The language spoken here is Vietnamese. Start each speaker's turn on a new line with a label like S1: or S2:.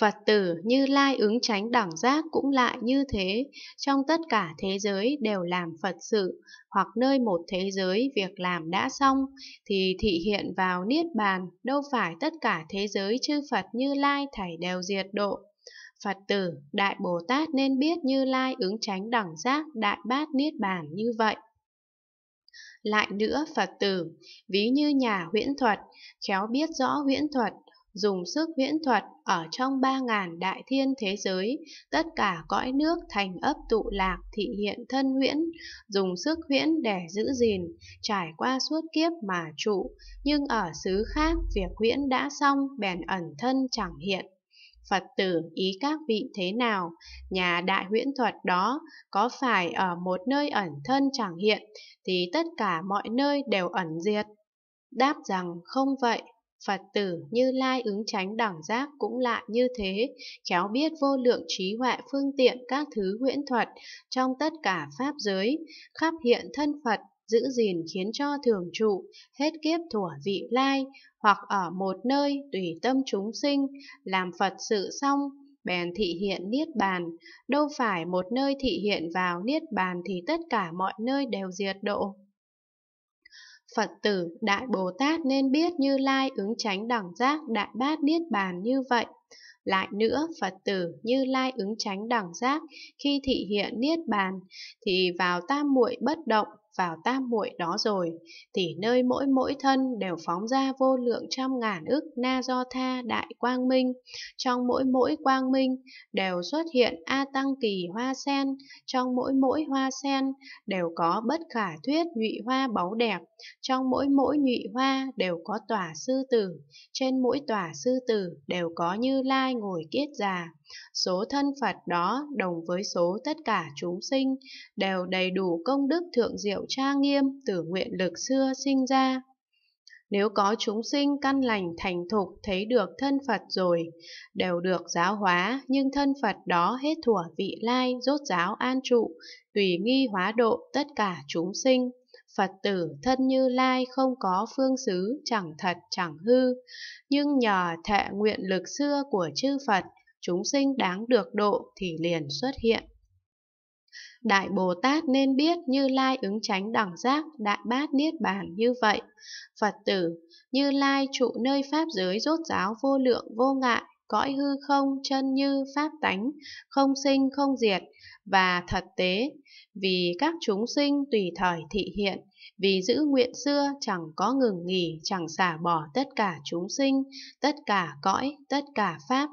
S1: Phật tử như Lai ứng tránh đẳng giác cũng lại như thế, trong tất cả thế giới đều làm Phật sự, hoặc nơi một thế giới việc làm đã xong, thì thị hiện vào Niết Bàn, đâu phải tất cả thế giới chư Phật như Lai thảy đều diệt độ. Phật tử, Đại Bồ Tát nên biết như Lai ứng tránh đẳng giác Đại Bát Niết Bàn như vậy. Lại nữa Phật tử, ví như nhà huyễn thuật, khéo biết rõ huyễn thuật dùng sức huyễn thuật ở trong ba ngàn đại thiên thế giới, tất cả cõi nước thành ấp tụ lạc thị hiện thân huyễn, dùng sức huyễn để giữ gìn, trải qua suốt kiếp mà trụ, nhưng ở xứ khác việc huyễn đã xong bèn ẩn thân chẳng hiện. Phật tử ý các vị thế nào, nhà đại huyễn thuật đó có phải ở một nơi ẩn thân chẳng hiện, thì tất cả mọi nơi đều ẩn diệt. Đáp rằng không vậy. Phật tử như lai ứng tránh đẳng giác cũng lại như thế, khéo biết vô lượng trí huệ phương tiện các thứ huyễn thuật trong tất cả pháp giới, khắp hiện thân Phật, giữ gìn khiến cho thường trụ, hết kiếp thủa vị lai, hoặc ở một nơi tùy tâm chúng sinh, làm Phật sự xong, bèn thị hiện niết bàn đâu phải một nơi thị hiện vào niết bàn thì tất cả mọi nơi đều diệt độ Phật tử Đại Bồ Tát nên biết Như Lai ứng tránh đẳng giác Đại Bát Niết Bàn như vậy. Lại nữa, Phật tử Như Lai ứng tránh đẳng giác khi thị hiện niết bàn thì vào tam muội bất động, vào tam muội đó rồi thì nơi mỗi mỗi thân đều phóng ra vô lượng trăm ngàn ức na do tha đại quang minh, trong mỗi mỗi quang minh đều xuất hiện a tăng kỳ hoa sen, trong mỗi mỗi hoa sen đều có bất khả thuyết nhụy hoa báu đẹp, trong mỗi mỗi nhụy hoa đều có tòa sư tử, trên mỗi tòa sư tử đều có như như Lai ngồi kiết già. Số thân Phật đó đồng với số tất cả chúng sinh, đều đầy đủ công đức thượng diệu trang nghiêm từ nguyện lực xưa sinh ra. Nếu có chúng sinh căn lành thành thục thấy được thân Phật rồi, đều được giáo hóa, nhưng thân Phật đó hết thủa vị lai, rốt giáo an trụ, tùy nghi hóa độ tất cả chúng sinh. Phật tử thân như lai không có phương xứ, chẳng thật chẳng hư. Nhưng nhờ thệ nguyện lực xưa của chư Phật, chúng sinh đáng được độ thì liền xuất hiện. Đại Bồ Tát nên biết Như Lai ứng tránh đẳng giác, Đại Bát Niết Bàn như vậy. Phật tử, Như Lai trụ nơi Pháp giới rốt giáo vô lượng vô ngại, cõi hư không, chân như, pháp tánh, không sinh không diệt và thật tế, vì các chúng sinh tùy thời thị hiện, vì giữ nguyện xưa chẳng có ngừng nghỉ, chẳng xả bỏ tất cả chúng sinh, tất cả cõi, tất cả pháp.